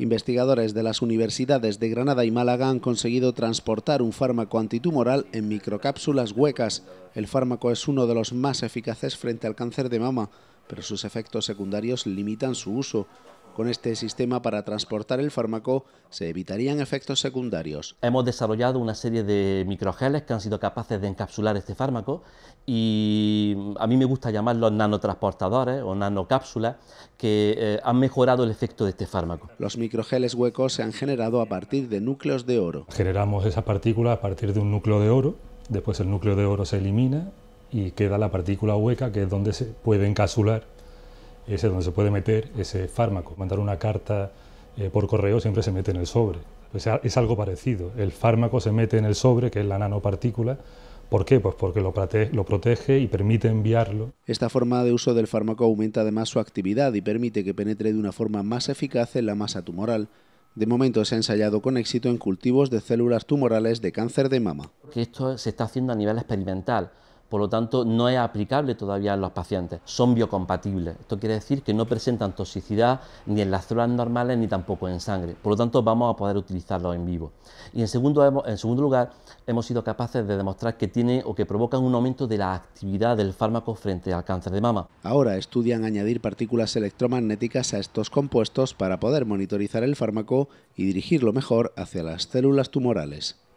Investigadores de las universidades de Granada y Málaga han conseguido transportar un fármaco antitumoral en microcápsulas huecas. El fármaco es uno de los más eficaces frente al cáncer de mama, pero sus efectos secundarios limitan su uso. Con este sistema para transportar el fármaco se evitarían efectos secundarios. Hemos desarrollado una serie de microgeles que han sido capaces de encapsular este fármaco y a mí me gusta llamarlos nanotransportadores o nanocápsulas que eh, han mejorado el efecto de este fármaco. Los microgeles huecos se han generado a partir de núcleos de oro. Generamos esa partícula a partir de un núcleo de oro, después el núcleo de oro se elimina y queda la partícula hueca que es donde se puede encapsular es donde se puede meter ese fármaco. Mandar una carta eh, por correo siempre se mete en el sobre. Pues es algo parecido. El fármaco se mete en el sobre, que es la nanopartícula. ¿Por qué? Pues porque lo protege, y permite enviarlo. Esta forma de uso del fármaco aumenta además su actividad y permite que penetre de una forma más eficaz en la masa tumoral. De momento se ha ensayado con éxito en cultivos de células tumorales de cáncer de mama. esto se está haciendo a nivel experimental por lo tanto no es aplicable todavía en los pacientes. Son biocompatibles, esto quiere decir que no presentan toxicidad ni en las células normales ni tampoco en sangre, por lo tanto vamos a poder utilizarlos en vivo. Y en segundo, lugar, hemos sido capaces de demostrar que tiene o que provocan un aumento de la actividad del fármaco frente al cáncer de mama. Ahora estudian añadir partículas electromagnéticas a estos compuestos para poder monitorizar el fármaco y dirigirlo mejor hacia las células tumorales.